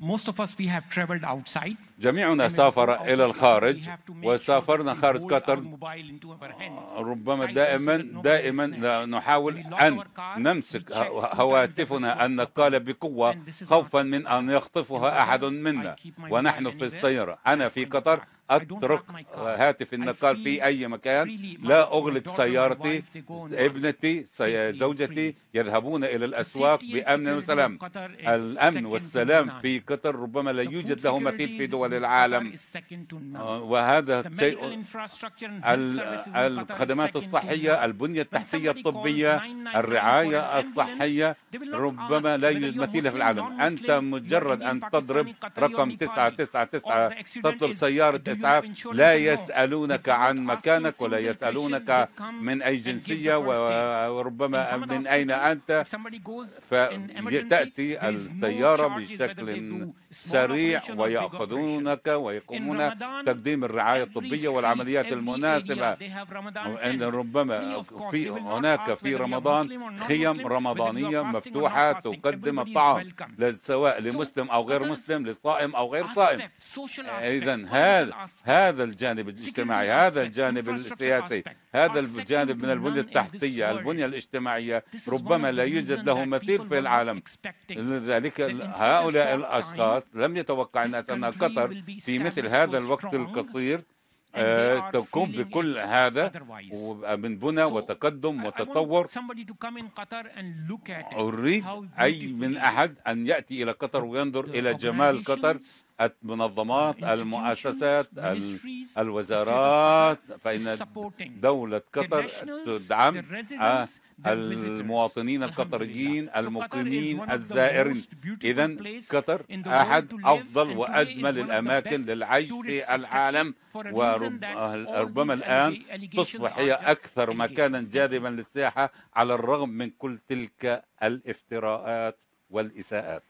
most of us, we have traveled outside. جميعنا سافر إلى الخارج وسافرنا خارج قطر ربما دائما دائما نحاول أن نمسك هواتفنا أن نقال بقوة خوفا من أن يخطفها أحد منا ونحن في السيارة أنا في قطر أترك هاتف النقال في أي مكان لا أغلق سيارتي ابنتي زوجتي يذهبون إلى الأسواق بأمن وسلام الأمن والسلام في قطر ربما لا يوجد له مثيل في دول للعالم آه، العالم وهذا شيء الخدمات الصحية البنية التحتية الطبية الرعاية الصحية ربما لا يوجد مثيلة في العالم أنت مجرد أن تضرب رقم 999 تطلب سيارة إسعاف لا يسألونك عن مكانك ولا يسألونك من أي جنسية وربما من أين أنت فتأتي السيارة بشكل سريع ويأخذون يرعونك ويقومون تقديم الرعاية الطبية والعمليات المناسبة ربما في هناك في رمضان خيم رمضانية مفتوحة تقدم الطعام سواء لمسلم أو غير مسلم لصائم أو غير صائم إذا هذا هذا الجانب الاجتماعي هذا الجانب السياسي هذا الجانب من البنية التحتية البنية الاجتماعية ربما لا يوجد له مثيل في العالم لذلك هؤلاء الأشخاص لم يتوقع أن قطر الآخر في مثل هذا الوقت القصير آه، تقوم بكل هذا من بنى وتقدم وتطور أريد أي من أحد أن يأتي إلى قطر وينظر إلى جمال قطر المنظمات المؤسسات الوزارات فإن دولة قطر تدعم آه، المواطنين القطريين المقيمين الزائرين إذا قطر أحد أفضل وأجمل الأماكن للعيش في العالم وربما آه، الآن تصبح هي أكثر مكانا جاذبا للسياحة على الرغم من كل تلك الافتراءات والإساءات